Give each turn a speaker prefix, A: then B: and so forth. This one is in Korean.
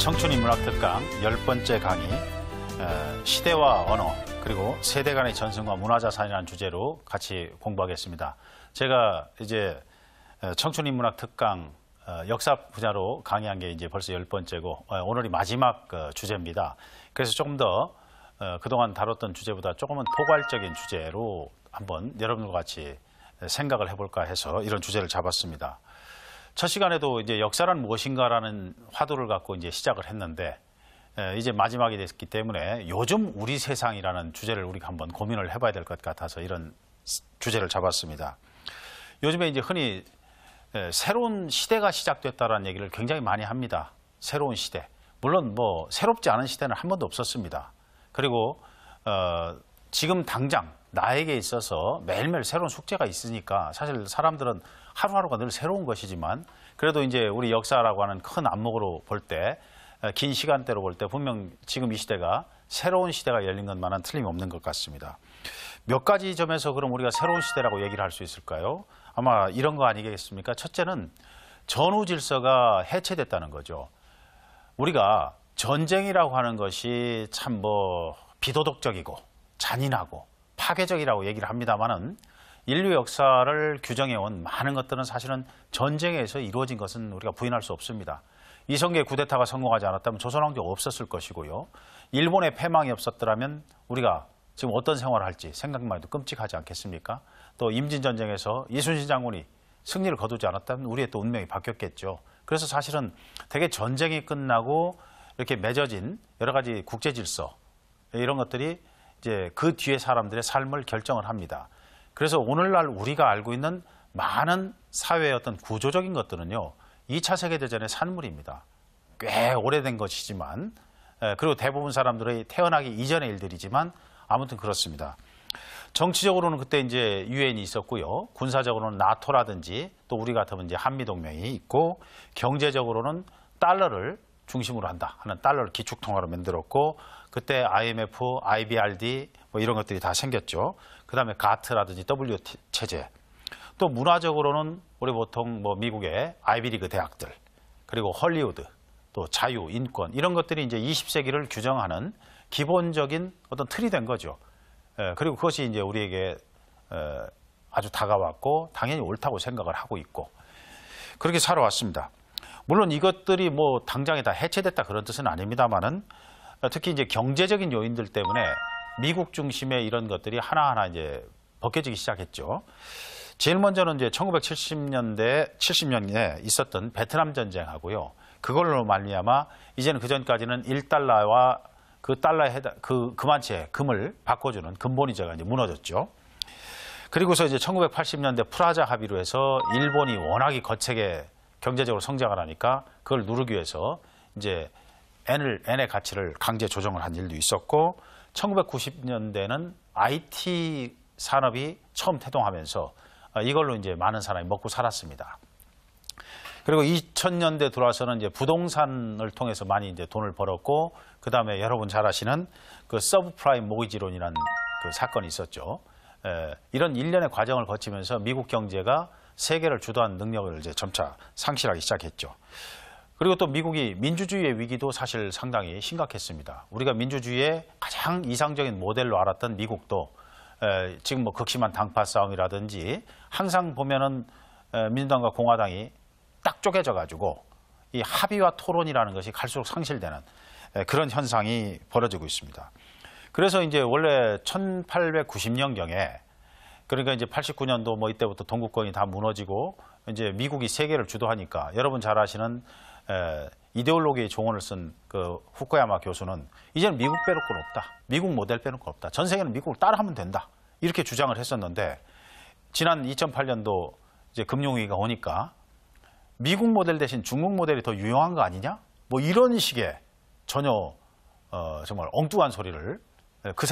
A: 청춘인 문학특강 열번째 강의 어, 시대와 언어 그리고 세대 간의 전승과 문화자산이라는 주제로 같이 공부하겠습니다. 제가 이제 어, 청춘인 문학특강 어, 역사 분야로 강의한 게 이제 벌써 열번째고 오늘이 마지막 주제입니다. 그래서 조금 더 그동안 다뤘던 주제보다 조금은 포괄적인 주제로 한번 여러분과 들 같이 생각을 해볼까 해서 이런 주제를 잡았습니다. 첫 시간에도 이제 역사란 무엇인가라는 화두를 갖고 이제 시작을 했는데 이제 마지막이 됐기 때문에 요즘 우리 세상이라는 주제를 우리가 한번 고민을 해봐야 될 것 같아서 이런 주제를 잡았습니다. 요즘에 이제 흔히 새로운 시대가 시작됐다라는 얘기를 굉장히 많이 합니다. 새로운 시대. 물론 뭐 새롭지 않은 시대는 한 번도 없었습니다. 그리고 어, 지금 당장 나에게 있어서 매일매일 새로운 숙제가 있으니까 사실 사람들은 하루하루가 늘 새로운 것이지만 그래도 이제 우리 역사라고 하는 큰 안목으로 볼 때긴 어, 시간대로 볼 때 분명 지금 이 시대가 새로운 시대가 열린 것만은 틀림없는 것 같습니다. 몇 가지 점에서 그럼 우리가 새로운 시대라고 얘기를 할 수 있을까요? 아마 이런 거 아니겠습니까? 첫째는 전후 질서가 해체됐다는 거죠. 우리가 전쟁이라고 하는 것이 참 뭐 비도덕적이고 잔인하고 파괴적이라고 얘기를 합니다만은 인류 역사를 규정해온 많은 것들은 사실은 전쟁에서 이루어진 것은 우리가 부인할 수 없습니다. 이성계 구데타가 성공하지 않았다면 조선왕조 가 없었을 것이고요. 일본의 패망이 없었더라면 우리가 지금 어떤 생활을 할지 생각만 해도 끔찍하지 않겠습니까? 또 임진전쟁에서 이순신 장군이 승리를 거두지 않았다면 우리의 또 운명이 바뀌었겠죠. 그래서 사실은 되게 전쟁이 끝나고 이렇게 맺어진 여러 가지 국제 질서 이런 것들이 이제 예, 그 뒤에 사람들의 삶을 결정을 합니다. 그래서 오늘날 우리가 알고 있는 많은 사회의 어떤 구조적인 것들은요, 2차 세계대전의 산물입니다. 꽤 오래된 것이지만, 예, 그리고 대부분 사람들의 태어나기 이전의 일들이지만 아무튼 그렇습니다. 정치적으로는 그때 이제 유엔이 있었고요. 군사적으로는 나토라든지 또 우리 같으면 이제 한미동맹이 있고 경제적으로는 달러를 중심으로 한다 하는 달러를 기축통화로 만들었고 그때 IMF, IBRD 뭐 이런 것들이 다 생겼죠. 그다음에 가트라든지 W 체제. 또 문화적으로는 우리 보통 뭐 미국의 아이비리그 대학들 그리고 헐리우드 또 자유, 인권 이런 것들이 이제 20세기를 규정하는 기본적인 어떤 틀이 된 거죠. 예, 그리고 그것이 이제 우리에게 어, 아주 다가왔고 당연히 옳다고 생각을 하고 있고 그렇게 살아왔습니다. 물론 이것들이 뭐 당장에 다 해체됐다 그런 뜻은 아닙니다만은 특히 이제 경제적인 요인들 때문에 미국 중심의 이런 것들이 하나하나 이제 벗겨지기 시작했죠. 제일 먼저는 이제 1970년대 70년에 있었던 베트남 전쟁하고요. 그걸로 말미암아 이제는 그 전까지는 1달러와 그 달러에 해당 그, 그만치채 금을 바꿔주는 근본이제가 이제 무너졌죠. 그리고서 이제 1980년대 프라자 합의로 해서 일본이 워낙에 거책에 경제적으로 성장을 하니까 그걸 누르기 위해서 이제 N을, N의 가치를 강제 조정을 한 일도 있었고 1990년대는 IT 산업이 처음 태동하면서 아, 이걸로 이제 많은 사람이 먹고 살았습니다. 그리고 2000년대 들어와서는 이제 부동산을 통해서 많이 이제 돈을 벌었고 그 다음에 여러분 잘 아시는 그 서브프라임 모기지론이라는 그 사건이 있었죠. 에, 이런 일련의 과정을 거치면서 미국 경제가 세계를 주도한 능력을 이제 점차 상실하기 시작했죠. 그리고 또 미국이 민주주의의 위기도 사실 상당히 심각했습니다. 우리가 민주주의의 가장 이상적인 모델로 알았던 미국도 지금 뭐 극심한 당파 싸움이라든지 항상 보면은 민주당과 공화당이 딱 쪼개져 가지고 이 합의와 토론이라는 것이 갈수록 상실되는 그런 현상이 벌어지고 있습니다. 그래서 이제 원래 1890년경에 그러니까 이제 89년도 뭐 이때부터 동구권이 다 무너지고 이제 미국이 세계를 주도하니까 여러분 잘 아시는 에, 이데올로기의 종언을 쓴그 후쿠야마 교수는 이제는 미국 빼놓을 건 없다. 미국 모델 빼놓을 건 없다. 전 세계는 미국을 따라하면 된다. 이렇게 주장을 했었는데 지난 2008년도 이제 금융위기가 오니까 미국 모델 대신 중국 모델이 더 유용한 거 아니냐? 뭐 이런 식의 전혀 어, 정말 엉뚱한 소리를 그 사람